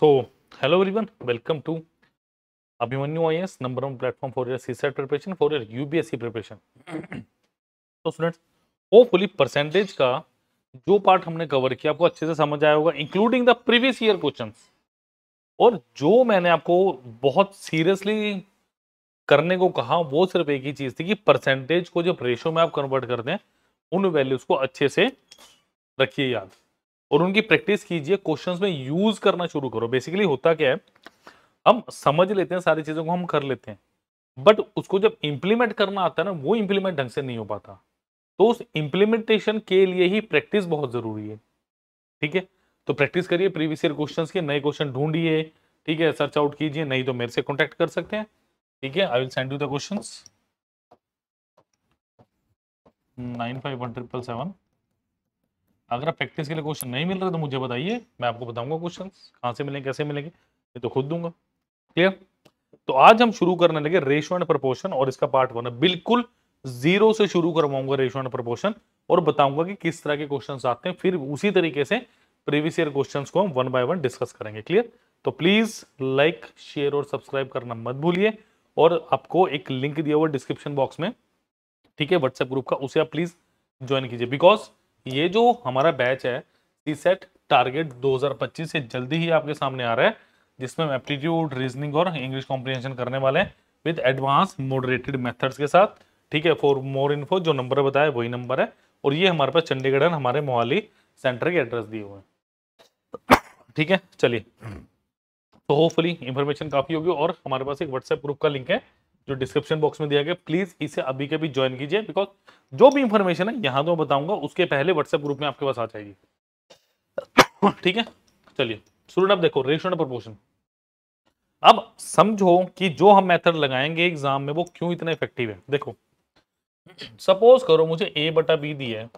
So hello everyone welcome to Abhimanyu I number one platform for your CSAT preparation for your UPSC preparation तो students hopefully percentage का जो part हमने cover किया आपको अच्छे से समझ आया होगा including the previous year question और जो मैंने आपको बहुत सीरियसली करने को कहा वो सिर्फ एक ही चीज थी कि परसेंटेज को जब रेशो में आप कन्वर्ट कर दें उन वैल्यूज को अच्छे से रखिए याद और उनकी प्रैक्टिस कीजिए क्वेश्चंस में यूज करना शुरू करो बेसिकली होता क्या है हम समझ लेते हैं सारी चीज़ों को हम कर लेते हैं बट उसको जब इम्प्लीमेंट करना आता है ना वो इम्प्लीमेंट ढंग से नहीं हो पाता तो उस इम्प्लीमेंटेशन के लिए ही प्रैक्टिस बहुत ज़रूरी है ठीक है तो प्रैक्टिस करिए प्रीवियस ईयर क्वेश्चन के नए क्वेश्चन ढूंढिए ठीक है सर्च आउट कीजिए नहीं तो मेरे से कॉन्टेक्ट कर सकते हैं ठीक है I will send you the question nine five one triple seven अगर आप प्रैक्टिस के लिए क्वेश्चन नहीं मिल रहे तो मुझे बताइए मैं आपको बताऊंगा क्वेश्चन कहाँ से मिलेंगे कैसे मिलेंगे ये तो खुद दूंगा क्लियर तो आज हम शुरू करने लगे रेशो एंड प्रपोर्शन और इसका पार्ट वन बिल्कुल जीरो से शुरू करवाऊंगा रेशो एंड प्रपोर्शन और बताऊंगा कि किस तरह के क्वेश्चन आते हैं फिर उसी तरीके से प्रीवियस ईयर क्वेश्चन को हम वन बाय वन डिस्कस करेंगे क्लियर तो प्लीज लाइक शेयर और सब्सक्राइब करना मत भूलिए और आपको एक लिंक दिया हुआ डिस्क्रिप्शन बॉक्स में ठीक है व्हाट्सएप ग्रुप का उसे आप प्लीज ज्वाइन कीजिए बिकॉज ये जो हमारा बैच है सी सेट टारगेट 2025 से जल्दी ही आपके सामने आ रहा है जिसमें हम एप्टीट्यूड रीजनिंग और इंग्लिश कॉम्प्रिहेंशन करने वाले हैं विद एडवांस मॉडरेटेड मेथड्स के साथ ठीक है फॉर मोर इन्फो जो नंबर बताया वही नंबर है और ये हमारे पास चंडीगढ़ हमारे मोहाली सेंटर के एड्रेस दिए हुए हैं ठीक है चलिए तो होपफुली इन्फॉर्मेशन काफ़ी होगी और हमारे पास एक व्हाट्सएप ग्रुप का लिंक है जो डिस्क्रिप्शन बॉक्स में दिया गया प्लीज इसे अभी के भी ज्वाइन कीजिए बिकॉज जो भी इंफॉर्मेशन है यहां तो बताऊंगा उसके पहले व्हाट्सएप ग्रुप में आपके पास आ जाएगी ठीक है चलिए स्टूडेंट अब देखो रेशन प्रपोर्शन अब समझो कि जो हम मेथड लगाएंगे एग्जाम में वो क्यों इतना इफेक्टिव है देखो सपोज करो मुझे ए बटा बी दिया है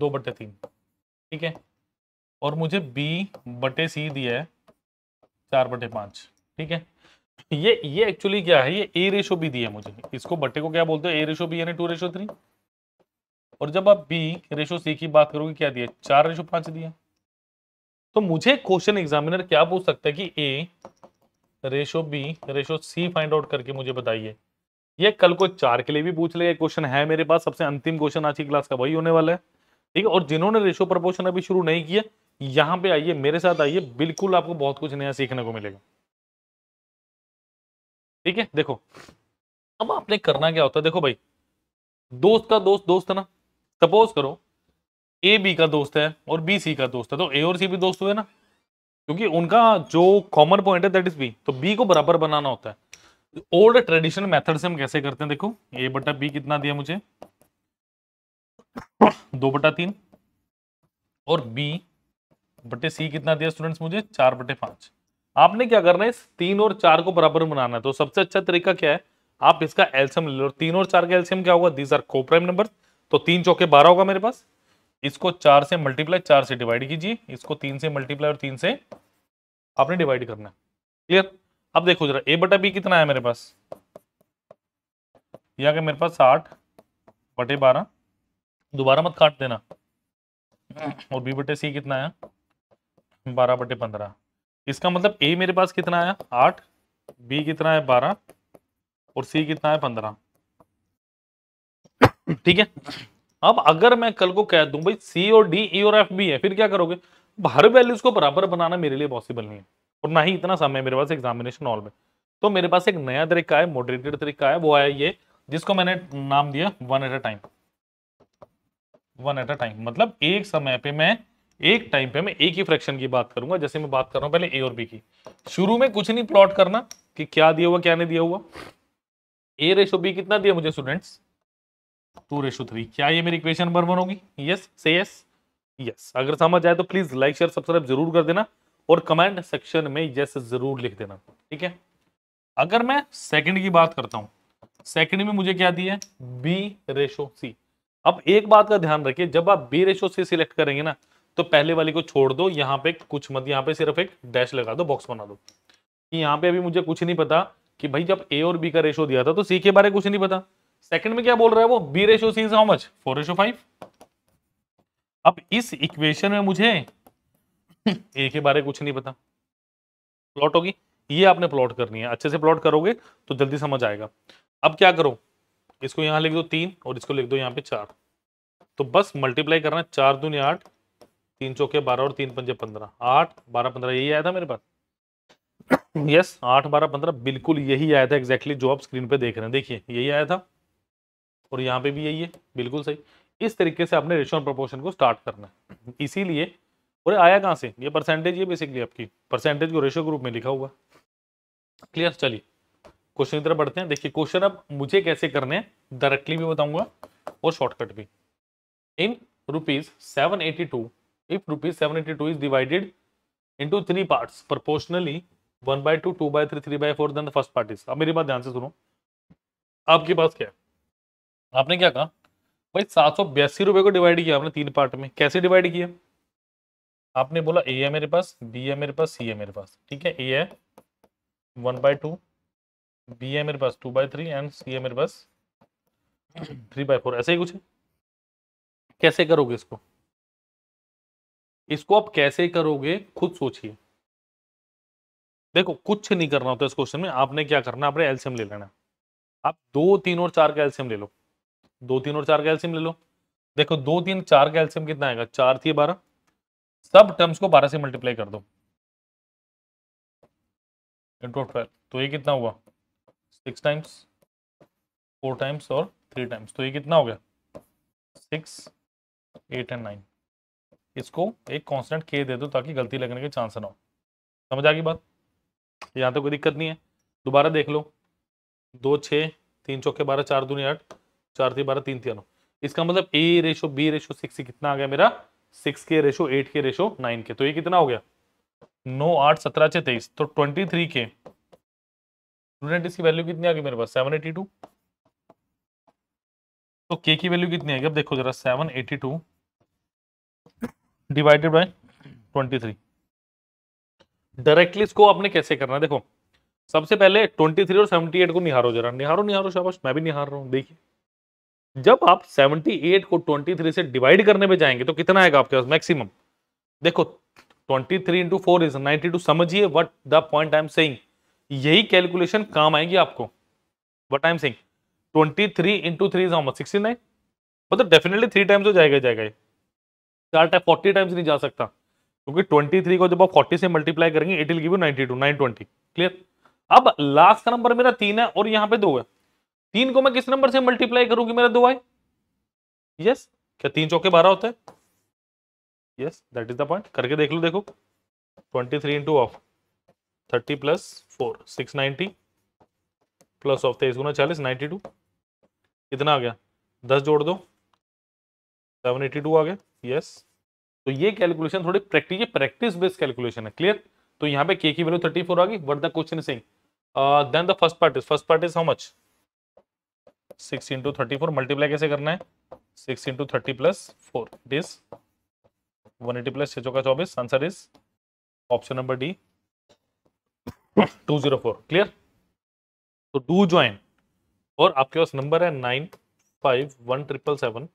दो बटे तीन ठीक है और मुझे बी बटे सी दिया है चार बटे पांच ठीक है ये ये एक्चुअली क्या है ये ए रेशो भी दिया मुझे इसको बट्टे को क्या बोलते हैं ए रेशो बी यानी टू रेशो थ्री और जब आप बी रेशो सी की बात करोगे क्या दिया चार रेशो पांच दिया तो मुझे क्वेश्चन एग्जामिनर क्या पूछ सकता है कि A ratio B ratio C find out करके मुझे बताइए ये कल को चार के लिए भी पूछ लेगा क्वेश्चन है मेरे पास सबसे अंतिम क्वेश्चन आज की क्लास का वही होने वाला है ठीक है और जिन्होंने रेशो प्रपोर्शन अभी शुरू नहीं किया यहाँ पे आइए मेरे साथ आइए बिल्कुल आपको बहुत कुछ नया सीखने को मिलेगा ठीक है देखो अब आपने करना क्या होता है देखो भाई दोस्त का दोस्त दोस्त है ना सपोज करो ए बी का दोस्त है और बी सी का दोस्त है तो ए और सी भी दोस्त हुए ना क्योंकि उनका जो कॉमन पॉइंट है दैट इज बी तो बी को बराबर बनाना होता है ओल्ड ट्रेडिशनल मेथड से हम कैसे करते हैं देखो ए बटा बी कितना दिया मुझे दो बटा तीन और बी बटे सी कितना दिया स्टूडेंट्स मुझे चार बटे पांच आपने क्या करना है इस तीन और चार को बराबर बनाना है तो सबसे अच्छा तरीका क्या है आप इसका एल्सियम ले लो तीन और चार का एल्सियम क्या होगा दीज आर प्राइम नंबर तो तीन चौके बारह होगा मेरे पास इसको चार से मल्टीप्लाई चार से डिवाइड कीजिए इसको तीन से मल्टीप्लाई और तीन से आपने डिवाइड करना है क्लियर अब देखो जरा ए बटा बी कितना है मेरे पास यह के मेरे पास साठ बटे बारह दोबारा मत काट देना हाँ। और बी बटे सी कितना है बारह बटे पंद्रह इसका मतलब ए मेरे पास कितना आया आठ बी कितना है बारह और सी कितना है पंद्रह ठीक है अब अगर मैं कल को कह दूं भाई सी और डी ई e और एफ बी है फिर क्या करोगे हर वैल्यूज को बराबर बनाना मेरे लिए पॉसिबल नहीं है और ना ही इतना समय मेरे पास एग्जामिनेशन हॉल में तो मेरे पास एक नया तरीका है मॉडरेटेड तरीका है वो आया ये जिसको मैंने नाम दिया one at a time one at a time मतलब एक समय पे मैं एक टाइम पे मैं एक ही फ्रैक्शन की बात करूंगा जैसे मैं बात कर रहा हूं पहले ए और बी की शुरू में कुछ नहीं प्लॉट करना कि क्या दिया हुआ क्या नहीं दिया हुआ ए रेशो बी कितना दिया मुझे स्टूडेंट्स टू रेशो थ्री क्या ये मेरी इक्वेशन नंबर वन होगी यस से यस यस अगर समझ आए तो प्लीज लाइक शेयर सब्सक्राइब जरूर कर देना और कमेंट सेक्शन में यस जरूर लिख देना ठीक है अगर मैं सेकंड की बात करता हूं सेकंड में मुझे क्या दिया है बी रेशो सी अब एक बात का ध्यान रखिए जब आप बी रेशो सी सिलेक्ट करेंगे ना तो पहले वाली को छोड़ दो यहाँ पे कुछ मत यहाँ पे सिर्फ एक डैश लगा दो बॉक्स बना दो यहाँ पे अभी मुझे कुछ नहीं पता कि भाई जब ए और बी का रेशो दिया था तो सी के बारे कुछ नहीं पता सेकंड में क्या बोल रहा है वो B ratio C how much four ratio five अब इस इक्वेशन में मुझे ए के बारे कुछ नहीं पता प्लॉट होगी ये आपने प्लॉट करनी है अच्छे से प्लॉट करोगे तो जल्दी समझ आएगा अब क्या करो इसको यहां लिख दो तीन और इसको लिख दो यहाँ पे चार तो बस मल्टीप्लाई करना चार दून आठ तीन चौके बारह और तीन पंजे पंद्रह आठ बारह पंद्रह यही आया था मेरे पास यस आठ बारह पंद्रह बिल्कुल यही आया था एग्जैक्टली जो आप स्क्रीन पे देख रहे हैं देखिए यही आया था और यहाँ पे भी यही है बिल्कुल सही इस तरीके से आपने रेशो और प्रपोर्शन को स्टार्ट करना है इसीलिए और आया कहाँ से ये परसेंटेज ये बेसिकली आपकी परसेंटेज को रेशो ग्रुप में लिखा हुआ क्लियर चलिए क्वेश्चन की तरफ बढ़ते हैं देखिए क्वेश्चन अब मुझे कैसे करने हैं डायरेक्टली भी बताऊंगा और शॉर्टकट भी in rupees seven eighty two if rupees 782 is divided into three parts proportionally one by two two by three three by four then first part is अब मेरी बात ध्यान से सुनो आपके पास क्या है आपने क्या कहा भाई सात सौ बयासी रुपए को डिवाइड किया आपने तीन पार्ट में कैसे डिवाइड किया आपने बोला ए है मेरे पास बी है मेरे पास सी है मेरे पास ठीक है ए है वन बाई टू बी है मेरे पास two by three and C है मेरे पास थ्री बाई फोर ऐसे ही कुछ है कैसे करोगे इसको इसको आप कैसे करोगे खुद सोचिए देखो कुछ नहीं करना होता इस क्वेश्चन में आपने क्या करना आपने एल्सियम ले लेना आप दो तीन और चार का एल्सियम ले लो दो तीन और चार का एल्सियम ले लो देखो दो तीन चार का एल्सियम कितना आएगा चार थी बारह सब टर्म्स को बारह से मल्टीप्लाई कर दो ट्वेल्व तो ये कितना हुआ सिक्स टाइम्स फोर टाइम्स और थ्री टाइम्स तो ये कितना हो गया सिक्स एट एंड नाइन इसको एक कॉन्स्टेंट के दे दो ताकि गलती लगने के चांस ना हो समझ आ गई बात यहाँ तो कोई दिक्कत नहीं है दोबारा देख लो दो छः तीन चौके बारह चार दूनी आठ चार तीन बारह तीन तीनों इसका मतलब A ratio B ratio six कितना आ गया मेरा सिक्स के रेशो एट के रेशो नाइन के तो ये कितना हो गया नौ आठ सत्रह छः तेईस तो ट्वेंटी थ्री के स्टूडेंट इसकी वैल्यू कितनी आ गई मेरे पास सेवन एटी टू तो के की वैल्यू कितनी आएगी अब देखो जरा seven eighty two divided by 23 directly इसको आपने कैसे करना है देखो सबसे पहले 23 और 78 को निहारो जरा निहारो निहारो शाबाश मैं भी निहार रहा हूँ देखिए जब आप 78 को 23 से डिवाइड करने पे जाएंगे तो कितना आएगा आपके पास मैक्सिमम देखो 23 three into four is ninety two समझिए what the point I am saying यही कैलकुलेशन काम आएगी आपको what I am saying 23 three into three is how much sixty nine मतलब डेफिनेटली थ्री टाइम्स हो जाएगा जाएगा ये चार टाइम फोर्टी टाइम्स नहीं जा सकता क्योंकि ट्वेंटी थ्री को जब आप फोर्टी से मल्टीप्लाई करेंगे it will give you ninety two nine twenty clear अब लास्ट का नंबर मेरा तीन है और यहाँ पे दो है तीन को मैं किस नंबर से मल्टीप्लाई करूंगी मेरा दो आए यस क्या तीन चौके बारह होते हैं yes that is the point करके देख लो देखो twenty three into of thirty plus four six ninety plus of तेईस गुना चालीस नाइन्टी टू कितना आ गया दस जोड़ दो सेवन एटी टू आ गया यस तो ये कैलकुलेशन थोड़ी प्रैक्टिस ये प्रैक्टिस बेस्ड कैलकुलेशन है क्लियर तो यहाँ पे के की वैल्यू थर्टी फोर आ गई what the question sing then the first part is first part is how much six into thirty four multiply कैसे करना है six into thirty plus four it is one eighty plus छो का चौबीस answer is option number D two zero four clear तो do join और आपके पास नंबर है nine five one triple seven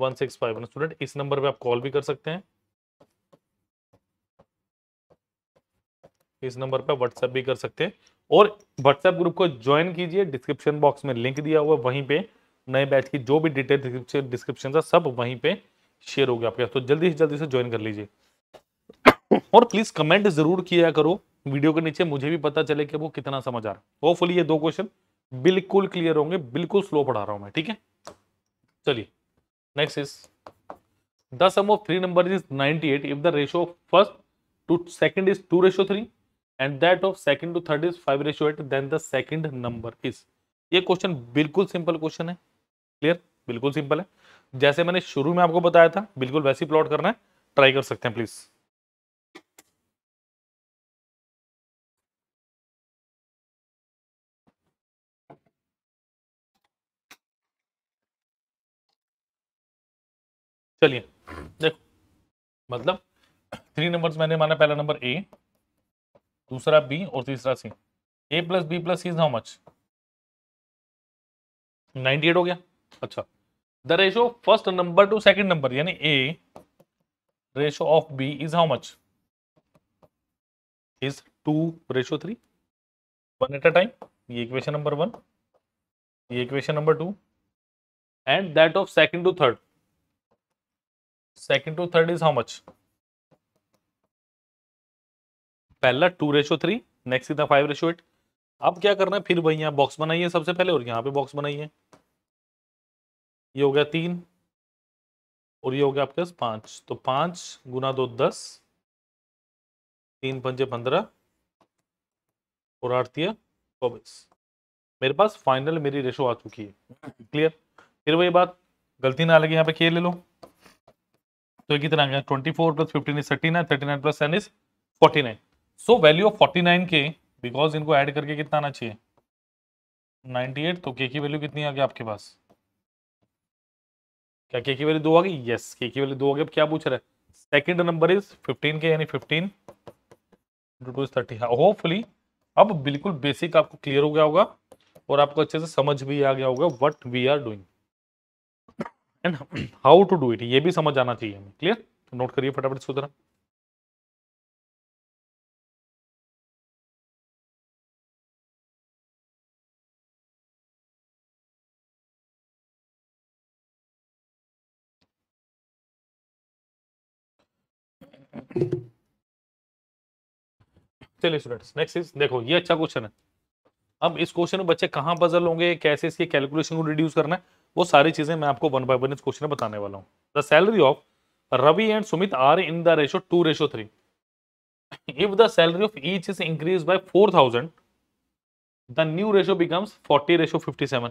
one six five one student इस number पे आप कॉल भी कर सकते हैं इस नंबर पे व्हाट्सएप भी कर सकते हैं और व्हाट्सएप ग्रुप को ज्वाइन कीजिए डिस्क्रिप्शन बॉक्स में लिंक दिया हुआ वहीं पे नए बैच की जो भी डिटेल डिस्क्रिप्शन था सब वहीं पे शेयर हो गया आपके तो जल्दी से जल्दी से ज्वाइन कर लीजिए और प्लीज कमेंट जरूर किया करो वीडियो के नीचे मुझे भी पता चले कि वो कितना समझ आ रहा है होपफुली ये दो क्वेश्चन बिल्कुल क्लियर होंगे बिल्कुल स्लो पढ़ा रहा हूं मैं ठीक है चलिए next is the sum of three number is 98 if the ratio of first to second is two ratio three and that of second to third is five ratio eight then the second number is ये question बिल्कुल simple question है clear बिल्कुल simple है जैसे मैंने शुरू में आपको बताया था बिल्कुल वैसे ही प्लॉट करना है ट्राई कर सकते हैं प्लीज़ चलिए देखो मतलब थ्री नंबर्स मैंने माना पहला नंबर ए दूसरा बी और तीसरा C A plus B plus C is how much ninety eight हो गया अच्छा the ratio first number to second number यानी A ratio of B is how much is two ratio three one at a time ये equation number one ये equation number two and that of second to third second to third is how much पहला two ratio three next कितना five ratio eight अब क्या करना है फिर भाई यहाँ बॉक्स बनाइए सबसे पहले और यहाँ पे बॉक्स बनाइए ये हो गया तीन और ये हो गया आपके पास पाँच तो पाँच गुना दो दस तीन पंजे पंद्रह और आठ चौबीस मेरे पास फाइनल मेरी रेशो आ चुकी है क्लियर फिर वही बात गलती ना लगे यहाँ पे खेल ले लो तो कितना आ गया twenty four plus fifteen is thirty nine thirty nine plus ten is forty nine so value of forty nine के बिकॉज इनको ऐड करके कितना आना चाहिए नाइन्टी एट तो के की वैल्यू कितनी आ गई आपके पास क्या के की वैल्यू दो आ गई यस के की वैल्यू दो आ गई अब क्या पूछ रहे सेकेंड नंबर इज फिफ्टीन के यानी fifteen into two is thirty hopefully अब बिल्कुल बेसिक आपको क्लियर हो गया होगा और आपको अच्छे से समझ भी आ गया होगा what we are doing and how to do it ये भी समझ आना चाहिए हमें क्लियर नोट करिए फटाफट इसको जरा चलिए स्टूडेंट्स नेक्स्ट इज देखो ये अच्छा क्वेश्चन है अब इस क्वेश्चन में बच्चे कहाँ पजल होंगे कैसे इसके कैलकुलेशन को रिड्यूस करना है वो सारी चीज़ें मैं आपको वन बाय वन इस क्वेश्चन में बताने वाला हूँ the salary of Ravi and Sumit are in the ratio two ratio three if the salary of each is increase by four thousand the new ratio becomes forty ratio fifty seven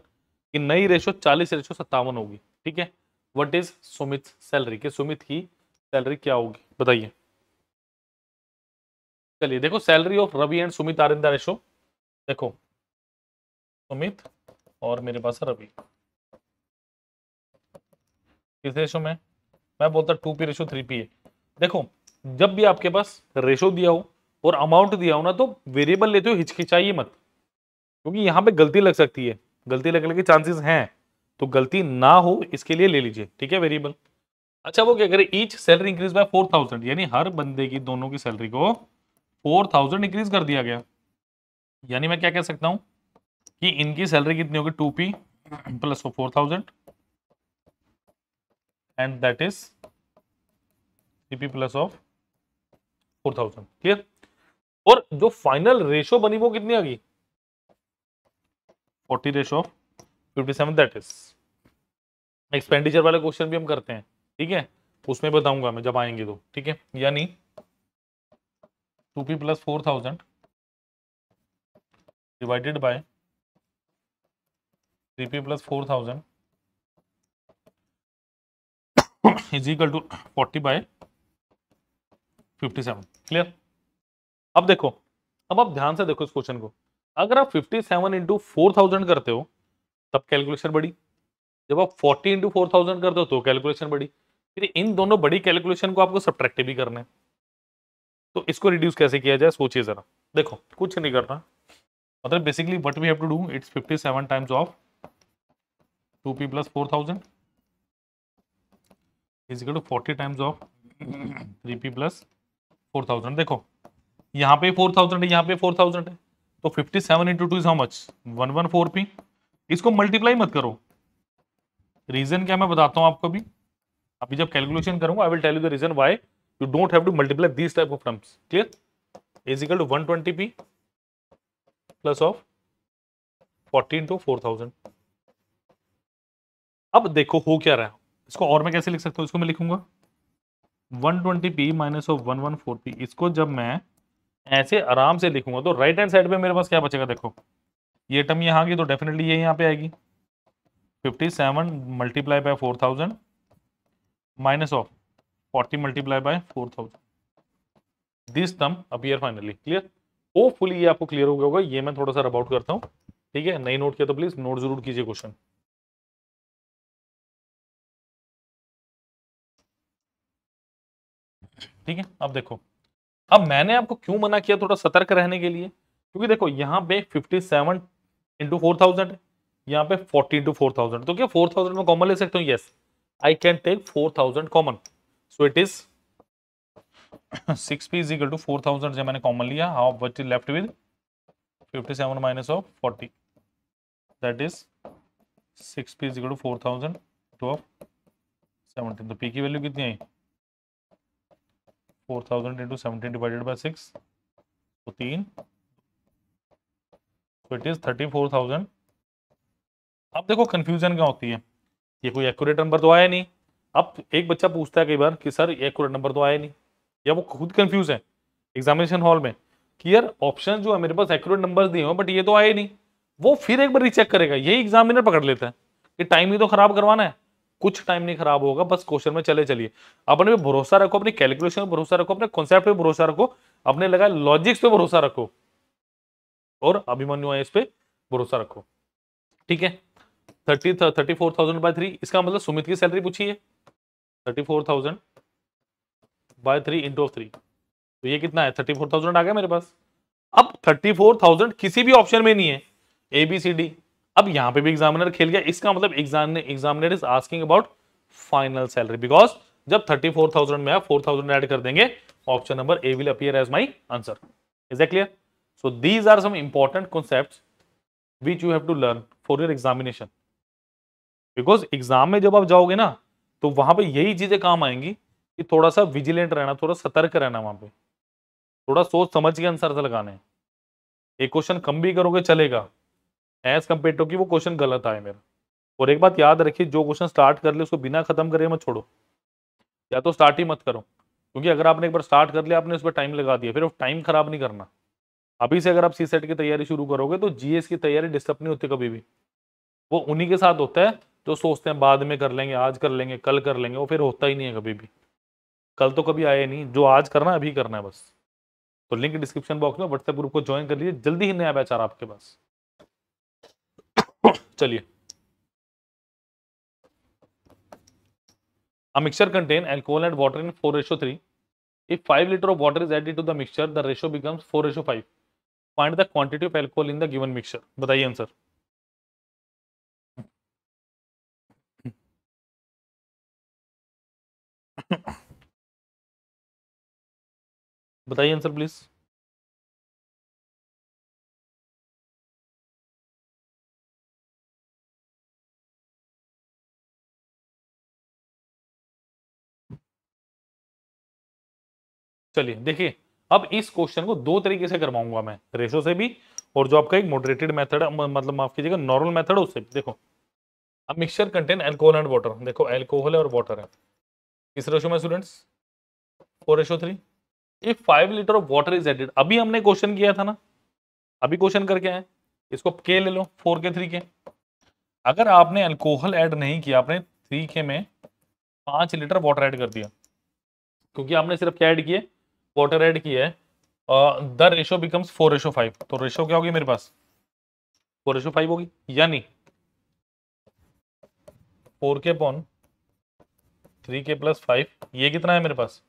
की नई ratio चालीस ratio सत्तावन होगी ठीक है what is Sumit salary के सुमित की salary क्या होगी बताइए चलिए देखो salary of Ravi and Sumit are in the ratio देखो सुमित और मेरे पास है रवि किस रेशो में मैं बोलता two P ratio three P है देखो जब भी आपके पास रेशो दिया हो और अमाउंट दिया हो ना तो वेरिएबल लेते हो हिचकिचाइए मत क्योंकि यहाँ पे गलती लग सकती है गलती लगने के चांसेस हैं तो गलती ना हो इसके लिए ले लीजिए ठीक है वेरिएबल अच्छा वो क्या करे each salary increase by four thousand यानी हर बंदे की दोनों की सैलरी को फोर थाउजेंड इंक्रीज कर दिया गया यानी मैं क्या कह सकता हूँ कि इनकी सैलरी कितनी होगी two P plus four thousand and that is CP plus of 4000 clear और जो फाइनल रेशो बनी वो कितनी आ गई forty ratio fifty seven that is expenditure वाले क्वेश्चन भी हम करते हैं ठीक है उसमें बताऊंगा मैं जब आएंगे तो ठीक है यानी two P plus four thousand divided by three P plus four thousand is equal to forty by fifty seven clear अब देखो अब आप ध्यान से देखो इस क्वेश्चन को अगर आप fifty seven into four thousand करते हो तब कैलकुलेशन बड़ी जब आप फोर्टी इंटू फोर थाउजेंड करते हो तो कैलकुलेशन बड़ी फिर इन दोनों बड़ी कैलकुलेशन को आपको सब्ट्रैक्ट भी करना है तो इसको रिड्यूस कैसे किया जाए सोचिए ज़रा देखो कुछ नहीं करना मतलब basically what we have to do it's 57 times of 2p plus four thousand is to forty times of three P plus four thousand देखो यहाँ पे फोर थाउजेंड है यहाँ पे फोर थाउजेंड है तो fifty seven into two is how much one one four P इसको multiply मत करो रीजन क्या मैं बताता हूँ आपको अभी अभी जब कैलकुलेशन करूंगा I will tell you the reason why you don't have to multiply this type of terms clear is equal to one twenty P plus of forty into four thousand अब देखो हो क्या रहा है इसको और मैं कैसे लिख सकता हूँ इसको मैं लिखूंगा one twenty P minus of one one four P इसको जब मैं ऐसे आराम से लिखूंगा तो राइट हैंड साइड पे मेरे पास क्या बचेगा देखो ये टर्म यहाँ की तो डेफिनेटली ये यहाँ पे आएगी fifty seven multiply by four thousand minus of forty multiply by four thousand this term appear finally clear hopefully ये आपको क्लियर हो गया होगा ये मैं थोड़ा सा रब करता हूँ ठीक है नई नोट किया तो प्लीज़ नोट जरूर कीजिए क्वेश्चन ठीक है अब देखो अब मैंने आपको क्यों मना किया थोड़ा सतर्क रहने के लिए क्योंकि देखो यहाँ पे fifty seven into four thousand यहाँ पे फोर्टी इंटू फोर थाउजेंड तो क्या फोर थाउजेंड में कॉमन ले सकता हूँ yes I can take four thousand common so it is six P is equal to four thousand जो मैंने कॉमन लिया how what is left with fifty seven minus of forty that is six P is equal to four thousand to of seventeen तो P की value कितनी आई four thousand into seventeen divided by six तो तीन तो it is thirty four thousand अब देखो confusion क्या होती है ये कोई एक्यूरेट नंबर तो आया नहीं अब एक बच्चा पूछता है कई बार कि सर एक्यूरेट नंबर तो आया नहीं या वो खुद कंफ्यूज है एग्जामिनेशन हॉल में कि यार ऑप्शन जो है मेरे पास एक्यूरेट नंबर दिए हुए बट ये तो आए नहीं वो फिर एक बार रिचेक करेगा यही एग्जामिनर पकड़ लेता है कि टाइम ही तो खराब करवाना है कुछ टाइम नहीं खराब होगा बस क्वेश्चन में चले चलिए अपने पे भरोसा रखो अपनी कैलकुलेशन पे भरोसा रखो अपने कॉन्सेप्ट पे भरोसा रखो अपने लगा लॉजिक्स पे भरोसा रखो और अभिमन्यु आयस पे भरोसा रखो ठीक है thirty thirty four thousand by three इसका मतलब सुमित की सैलरी पूछी है thirty four thousand by three into of three तो ये कितना है थर्टी फोर थाउजेंड आ गया मेरे पास अब थर्टी फोर थाउजेंड किसी भी ऑप्शन में नहीं है ए बी सी डी अब यहां पे भी एग्जामिनर खेल गया इसका मतलब examiner is asking about final salary because जब 34,000 में आप 4,000 ऐड कर देंगे option number A will appear as my answer is A clear so these are some important concept which you have to learn for your examination because exam में जब आप जाओगे ना तो वहां पर यही चीजें काम आएंगी कि थोड़ा सा विजिलेंट रहना थोड़ा सतर्क रहना वहां पे थोड़ा सोच समझ के आंसर लगाने एक क्वेश्चन कम भी करोगे चलेगा एज कम्पेयर टू कि वो क्वेश्चन गलत आए मेरा और एक बात याद रखिए जो क्वेश्चन स्टार्ट कर ले उसको बिना खत्म करे मत छोड़ो या तो स्टार्ट ही मत करो क्योंकि अगर आपने एक बार स्टार्ट कर लिया आपने उस पर टाइम लगा दिया फिर टाइम खराब नहीं करना अभी से अगर आप सी सेट की तैयारी शुरू करोगे तो जी की तैयारी डिस्टर्ब नहीं होती कभी भी वो उन्हीं के साथ होता है जो सोचते हैं बाद में कर लेंगे आज कर लेंगे कल कर लेंगे वो फिर होता ही नहीं है कभी भी कल तो कभी आया नहीं जो आज करना है अभी करना है बस तो लिंक डिस्क्रिप्शन बॉक्स में व्हाट्सएप ग्रुप को ज्वाइन कर लीजिए जल्दी ही नया बेचारा आपके पास चलिए a mixture contain alcohol and water in four ratio three if five litre of water is added to the mixture the ratio becomes four ratio five find the quantity of alcohol in the given mixture बताइए answer बताइए answer please चलिए देखिए अब इस question को दो तरीके से करवाऊंगा मैं रेशो से भी और जो आपका एक मॉडरेटेड मेथड मतलब माफ कीजिएगा नॉर्मल मेथड उससे भी देखो अब mixture contain alcohol and water देखो एल्कोहल है और वाटर है इस रेशो में स्टूडेंट्स फोर रेशो थ्री ये five litre of water is added अभी हमने क्वेश्चन किया था ना अभी क्वेश्चन करके आए इसको के ले लो फोर के थ्री के अगर आपने एल्कोहल ऐड नहीं किया आपने थ्री के में पाँच लीटर वाटर ऐड कर दिया क्योंकि आपने सिर्फ क्या ऐड किए वाटर ऐड किया है the ratio becomes four ratio five तो रेशो क्या होगी मेरे पास फोर रेशो फाइव होगी यानी फोर के पॉन थ्री के प्लस फाइव ये कितना है मेरे पास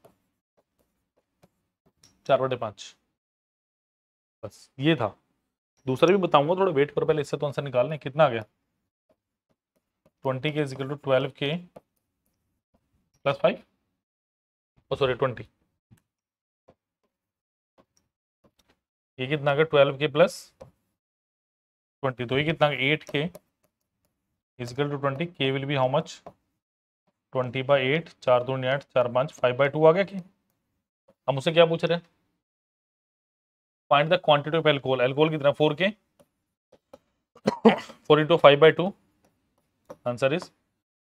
चार बटे पाँच बस ये था दूसरा भी बताऊंगा थोड़ा वेट करो पहले इससे तो आंसर निकाल लें कितना आ गया ट्वेंटी के इजिकल टू ट्वेल्व के प्लस फाइव सॉरी ट्वेंटी ये कितना का ट्वेल्व के प्लस ट्वेंटी तो ये कितना का एट के इजिकल टू ट्वेंटी के will be how much twenty by eight चार दो आठ चार पाँच फाइव बाई टू आ गया कि हम उसे क्या पूछ रहे हैं find the quantity of alcohol alcohol कितना फोर के four into five by two answer is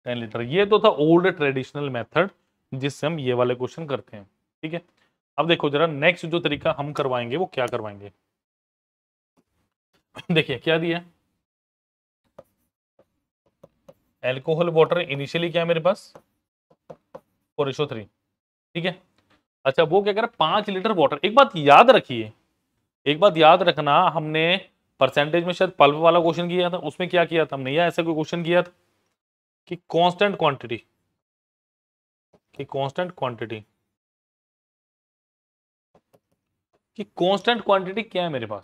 ten litre ये तो था ओल्ड ट्रेडिशनल मेथड जिससे हम ये वाले क्वेश्चन करते हैं ठीक है अब देखो जरा नेक्स्ट जो तरीका हम करवाएंगे वो क्या करवाएंगे देखिए क्या दिया एल्कोहल वाटर इनिशियली क्या है मेरे पास फोर एशो थ्री ठीक है अच्छा वो क्या कर रहा है पांच लीटर वाटर एक बात याद रखिए एक बात याद रखना हमने परसेंटेज में शायद पल्प वाला क्वेश्चन किया था उसमें क्या किया था हमने या ऐसा कोई क्वेश्चन किया था कि कांस्टेंट क्वांटिटी कि कांस्टेंट क्वांटिटी कि कांस्टेंट क्वांटिटी क्या है मेरे पास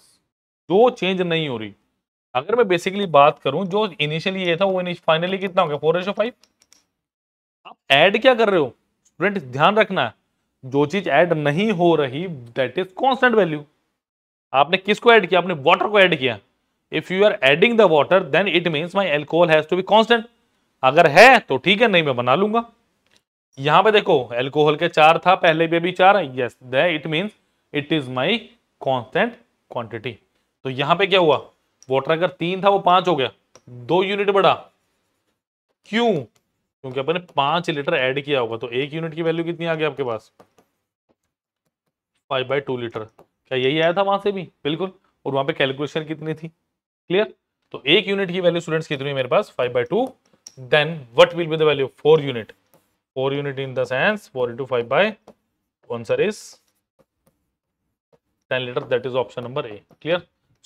जो चेंज नहीं हो रही अगर मैं बेसिकली बात करूं जो इनिशियली ये था वो फाइनली कितना हो गया फोर एशो फाइव आप ऐड क्या कर रहे हो स्टूडेंट ध्यान रखना है जो चीज ऐड नहीं हो रही दैट इज कॉन्स्टेंट वैल्यू आपने किसको ऐड किया आपने वाटर को ऐड किया if you are adding the water then it mean my alcohol has to be constant अगर है तो ठीक है नहीं मैं बना लूंगा यहां पे देखो एल्कोहल के चार था पहले भी अभी चार है yes it means it is my constant quantity तो यहां पे क्या हुआ वाटर अगर तीन था वो पांच हो गया दो यूनिट बढ़ा क्यों क्योंकि अपने पांच लीटर ऐड किया होगा तो एक यूनिट की वैल्यू कितनी आ गई आपके पास फाइव बाई टू लीटर क्या यही आया था वहां से भी बिल्कुल और वहां पे कैलकुलेशन कितनी थी क्लियर तो एक यूनिट की वैल्यू स्टूडेंट्स कितनी है मेरे पास five by two then what will be the value four unit four unit in the sense four into five by answer is 10 litre that is option number a clear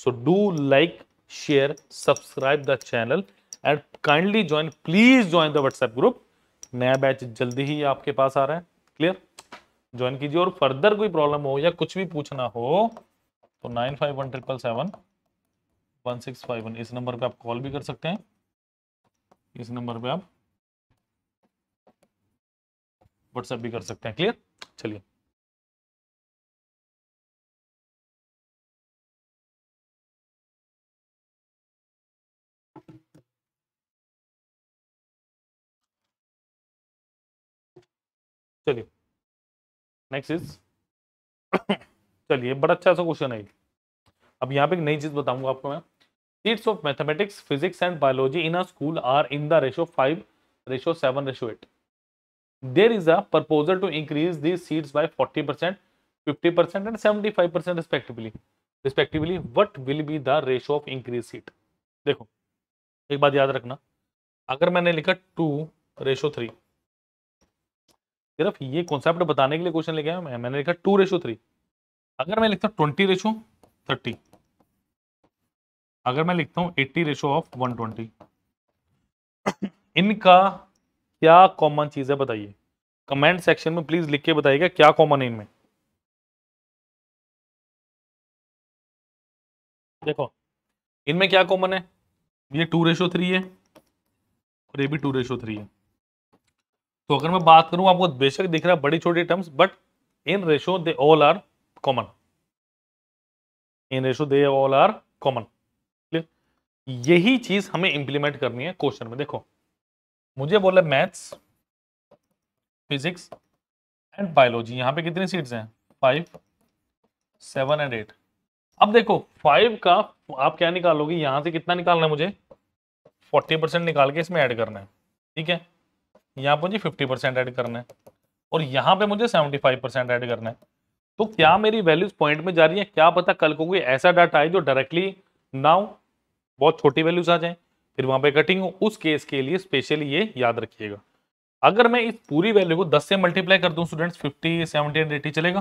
so do like share subscribe the channel and kindly join please join the whatsapp group नया batch जल्दी ही आपके पास आ रहा है clear join कीजिए और further कोई problem हो या कुछ भी पूछना हो तो nine five one triple seven one six five one इस नंबर पे आप कॉल भी कर सकते हैं इस नंबर पे आप व्हाट्सएप भी कर सकते हैं क्लियर चलिए चलिए नेक्स्ट इज चलिए बड़ा अच्छा सा क्वेश्चन है अब यहाँ पे एक नई चीज़ बताऊंगा आपको मैं seats of mathematics physics and biology in a school are in the ratio five ratio seven ratio eight there is a proposal to increase these seats by forty percent fifty percent and seventy five percent respectively respectively what will be the ratio of increase seat देखो एक बात याद रखना अगर मैंने लिखा to ratio three सिर्फ ये कॉन्सेप्ट बताने के लिए क्वेश्चन लेके आया मैं मैंने लिखा टू रेशो थ्री अगर मैं लिखता हूँ ट्वेंटी रेशो थर्टी अगर मैं लिखता हूँ eighty ratio of one twenty इनका क्या कॉमन चीज है बताइए कमेंट सेक्शन में प्लीज लिख के बताइएगा क्या कॉमन है इनमें देखो इनमें क्या कॉमन है ये टू रेशो थ्री है और ये भी टू रेशो थ्री है तो अगर मैं बात करूं आपको बेशक दिख रहा है बड़ी छोटी terms but in ratio they all are common in ratio they all are common clear यही चीज हमें इंप्लीमेंट करनी है क्वेश्चन में देखो मुझे बोला मैथ्स फिजिक्स एंड बायोलॉजी यहां पे कितनी सीट्स हैं फाइव सेवन एंड एट अब देखो फाइव का आप क्या निकालोगे यहां से कितना निकालना है मुझे फोर्टी परसेंट निकाल के इसमें ऐड करना है ठीक है यहाँ पर मुझे फिफ्टी परसेंट ऐड करना है और यहाँ पे मुझे सेवेंटी फाइव परसेंट ऐड करना है तो क्या मेरी वैल्यूज पॉइंट में जा रही है क्या पता कल को कोई ऐसा डाटा आए जो डायरेक्टली नाउ बहुत छोटी वैल्यूज आ जाए फिर वहाँ पे कटिंग हो उस केस के लिए स्पेशली ये याद रखिएगा अगर मैं इस पूरी वैल्यू को दस से मल्टीप्लाई कर दूँ students fifty seventy and eighty चलेगा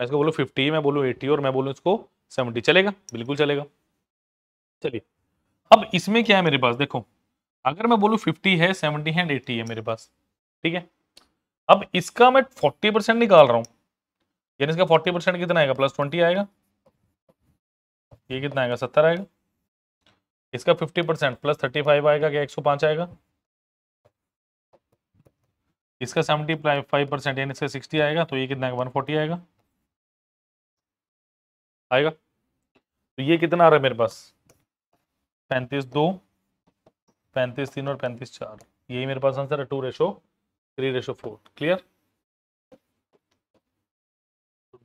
मैं इसको बोलूँ फिफ्टी मैं बोलूँ एटी और मैं बोलूँ इसको सेवेंटी चलेगा बिल्कुल चलेगा चलिए अब इसमें क्या है मेरे पास देखो अगर मैं बोलूँ फिफ्टी है सेवेंटी है एट्टी है मेरे पास ठीक है अब इसका मैं फोर्टी परसेंट निकाल रहा हूँ यानी इसका फोर्टी परसेंट कितना आएगा प्लस ट्वेंटी आएगा ये कितना आएगा सत्तर आएगा इसका fifty percent plus thirty five आएगा क्या एक सौ पाँच आएगा इसका सेवेंटी फाइव परसेंट यानी इसका सिक्सटी आएगा तो ये कितना आएगा वन फोर्टी आएगा आएगा तो ये कितना आ रहा है मेरे पास पैंतीस दो पैंतीस तीन और पैंतीस चार यही मेरे पास आंसर है two ratio three ratio four clear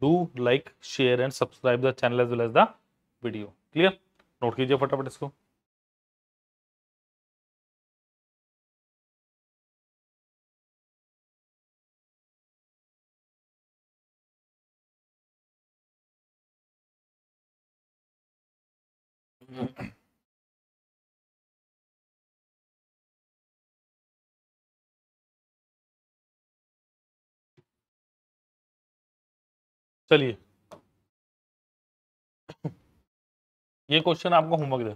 do like share and subscribe the channel as well as the video clear note कीजिए फटाफट इसको चलिए ये क्वेश्चन आपको होमवर्क दे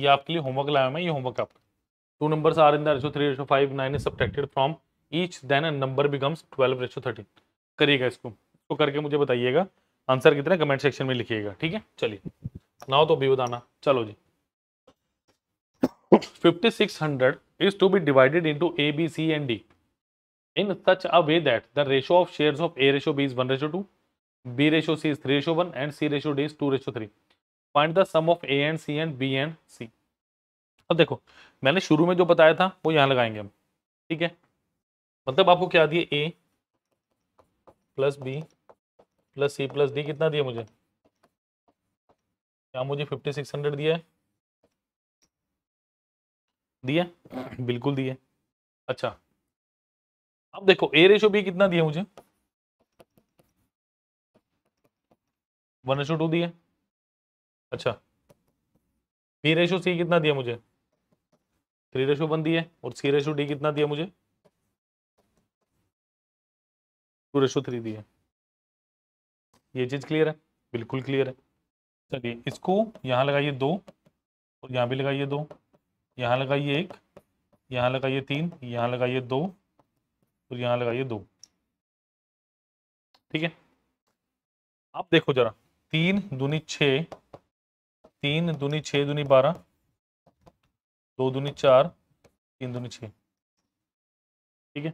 ये आपके लिए होमवर्क लाया मैं ये होमवर्क आपका two number are in the three ratio five nine is subtracted from each then a number becomes twelve ratio thirteen करिएगा इसको इसको करके मुझे बताइएगा आंसर कितना कमेंट सेक्शन में लिखिएगा ठीक है चलिए ना तो भी बताना चलो जी 5600 is to be divided into A B C and D in such a way that the ratio of share of A ratio B is one ratio two B ratio C is three ratio one and C ratio D is two ratio three find the sum of A and C and B and C अब देखो मैंने शुरू में जो बताया था वो यहाँ लगाएंगे हम ठीक है मतलब आपको क्या दिए A plus B plus C plus D कितना दिया मुझे क्या मुझे फिफ्टी सिक्स हंड्रेड दिया दिया बिल्कुल दिए अच्छा अब देखो ए रेशो बी कितना दिया मुझे वन रेशो टू दिया अच्छा बी रेशो सी कितना दिया मुझे थ्री रेशो वन दिए और सी रेशो डी कितना दिया मुझे टू रेशो थ्री दिए ये चीज क्लियर है बिल्कुल क्लियर है चलिए इसको यहाँ लगाइए दो और यहाँ भी लगाइए दो यहाँ लगाइए एक यहाँ लगाइए तीन यहाँ लगाइए दो और यहाँ लगाइए दो ठीक है आप देखो जरा तीन दूनी छ तीन दूनी छ दूनी बारह दो दूनी चार तीन दूनी छ ठीक है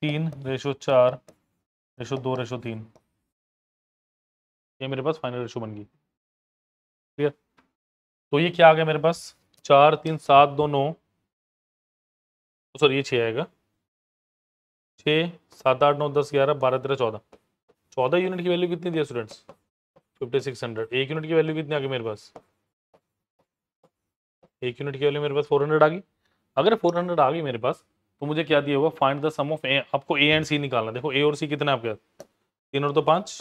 तीन रेशो चार रेशो दो रेशो तीन ये मेरे पास फाइनल रेशो बन गई क्लियर तो ये क्या आ गया मेरे पास चार तीन सात दो नौ तो सर ये छः आएगा छः सात आठ नौ दस ग्यारह बारह तेरह चौदह चौदह यूनिट की वैल्यू कितनी दी स्टूडेंट्स फिफ्टी सिक्स हंड्रेड एक यूनिट की वैल्यू कितनी आ गई मेरे पास एक यूनिट की वैल्यू मेरे पास फोर हंड्रेड आ गई अगर फोर हंड्रेड आ गई मेरे पास तो मुझे क्या दिया हुआ find the sum of A आपको ए एंड सी निकालना देखो ए और सी कितना है आपके तीन और तो पाँच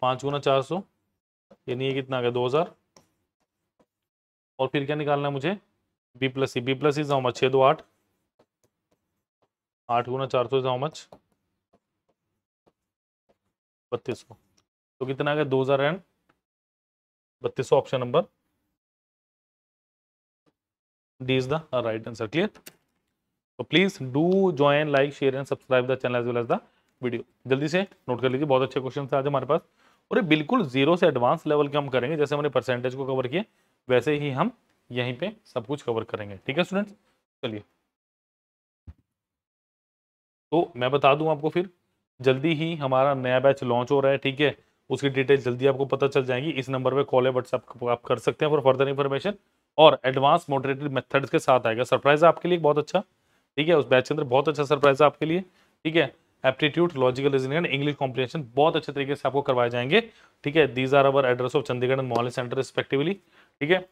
पाँच गुना चार सौ यानी ये कितना आ गया दो हज़ार और फिर क्या निकालना है मुझे B plus C B plus is how much छः दो आठ आठ गुना चार सौ इज हाउ मच बत्तीस सौ तो कितना आ गया दो हज़ार एंड बत्तीस सौ option number D is the right answer clear तो please do join like share and subscribe the channel as well as the video जल्दी से नोट कर लीजिए बहुत अच्छे क्वेश्चन आज हमारे पास और ये बिल्कुल जीरो से एडवांस लेवल के हम करेंगे जैसे हमने परसेंटेज को कवर किए वैसे ही हम यहीं पे सब कुछ कवर करेंगे ठीक है स्टूडेंट्स चलिए तो मैं बता दूं आपको फिर जल्दी ही हमारा नया बैच लॉन्च हो रहा है ठीक है उसकी डिटेल जल्दी आपको पता चल जाएगी इस नंबर पे कॉल है व्हाट्सएप आप कर सकते हैं फॉर फर्दर इन्फॉर्मेशन और एडवांस मॉडरेटेड मेथड्स के साथ आएगा सरप्राइज आपके लिए बहुत अच्छा ठीक है उस बैच के अंदर बहुत अच्छा सरप्राइज है आपके लिए ठीक है aptitude logical reasoning and English comprehension बहुत अच्छे तरीके से आपको करवाए जाएंगे ठीक है these are our address of Chandigarh mall centre respectively ठीक है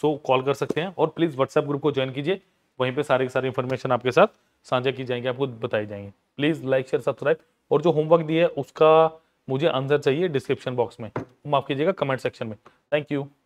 सो कॉल कर सकते हैं और प्लीज़ व्हाट्सएप ग्रुप को ज्वाइन कीजिए वहीं पे सारे के सारे इन्फॉर्मेशन आपके साथ साझा की जाएंगे आपको बताई जाएंगे प्लीज़ लाइक शेयर सब्सक्राइब और जो होमवर्क दिया है उसका मुझे आंसर चाहिए डिस्क्रिप्शन बॉक्स में माफ़ कीजिएगा कमेंट सेक्शन में थैंक यू